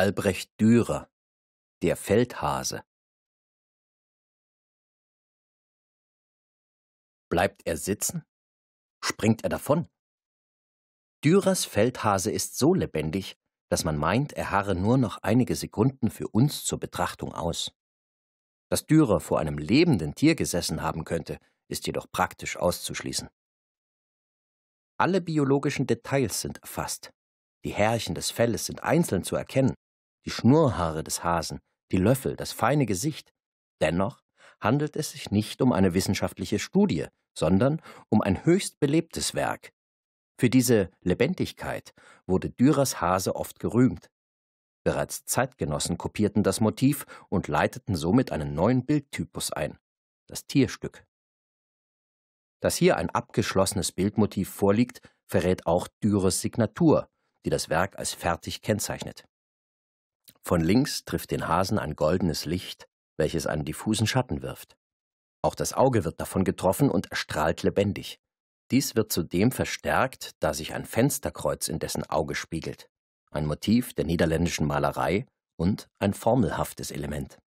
Albrecht Dürer Der Feldhase Bleibt er sitzen? Springt er davon? Dürers Feldhase ist so lebendig, dass man meint, er harre nur noch einige Sekunden für uns zur Betrachtung aus. Dass Dürer vor einem lebenden Tier gesessen haben könnte, ist jedoch praktisch auszuschließen. Alle biologischen Details sind erfasst. Die Härchen des Felles sind einzeln zu erkennen die Schnurrhaare des Hasen, die Löffel, das feine Gesicht. Dennoch handelt es sich nicht um eine wissenschaftliche Studie, sondern um ein höchst belebtes Werk. Für diese Lebendigkeit wurde Dürers Hase oft gerühmt. Bereits Zeitgenossen kopierten das Motiv und leiteten somit einen neuen Bildtypus ein, das Tierstück. Dass hier ein abgeschlossenes Bildmotiv vorliegt, verrät auch Dürers Signatur, die das Werk als fertig kennzeichnet. Von links trifft den Hasen ein goldenes Licht, welches einen diffusen Schatten wirft. Auch das Auge wird davon getroffen und erstrahlt lebendig. Dies wird zudem verstärkt, da sich ein Fensterkreuz in dessen Auge spiegelt, ein Motiv der niederländischen Malerei und ein formelhaftes Element.